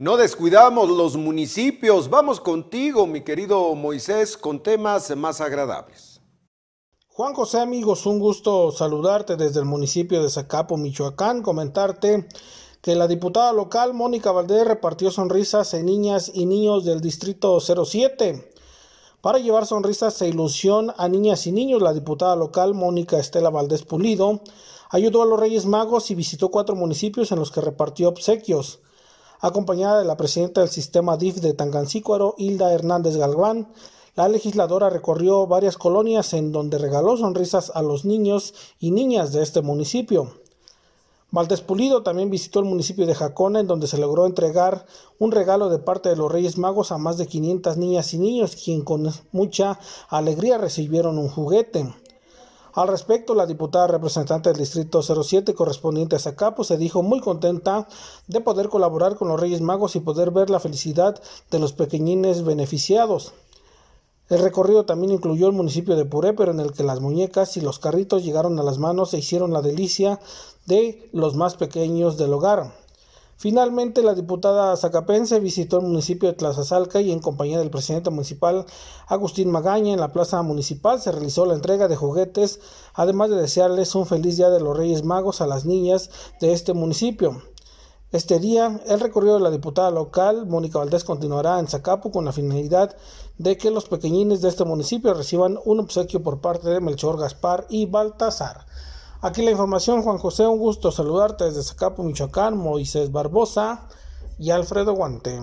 No descuidamos los municipios. Vamos contigo, mi querido Moisés, con temas más agradables. Juan José, amigos, un gusto saludarte desde el municipio de Zacapo, Michoacán, comentarte que la diputada local Mónica Valdés repartió sonrisas en niñas y niños del distrito 07. Para llevar sonrisas e ilusión a niñas y niños, la diputada local Mónica Estela Valdés Pulido ayudó a los Reyes Magos y visitó cuatro municipios en los que repartió obsequios acompañada de la presidenta del sistema DIF de Tangancícuaro, Hilda Hernández Galván. La legisladora recorrió varias colonias en donde regaló sonrisas a los niños y niñas de este municipio. Valdés Pulido también visitó el municipio de Jacona, en donde se logró entregar un regalo de parte de los Reyes Magos a más de 500 niñas y niños, quien con mucha alegría recibieron un juguete. Al respecto, la diputada representante del Distrito 07 correspondiente a Zacapo se dijo muy contenta de poder colaborar con los Reyes Magos y poder ver la felicidad de los pequeñines beneficiados. El recorrido también incluyó el municipio de pero en el que las muñecas y los carritos llegaron a las manos e hicieron la delicia de los más pequeños del hogar. Finalmente, la diputada Zacapense visitó el municipio de Tlazazalca y en compañía del presidente municipal Agustín Magaña en la plaza municipal se realizó la entrega de juguetes, además de desearles un feliz día de los Reyes Magos a las niñas de este municipio. Este día, el recorrido de la diputada local, Mónica Valdés, continuará en Zacapu con la finalidad de que los pequeñines de este municipio reciban un obsequio por parte de Melchor Gaspar y Baltasar. Aquí la información, Juan José, un gusto saludarte desde Zacapo, Michoacán, Moisés Barbosa y Alfredo Guante.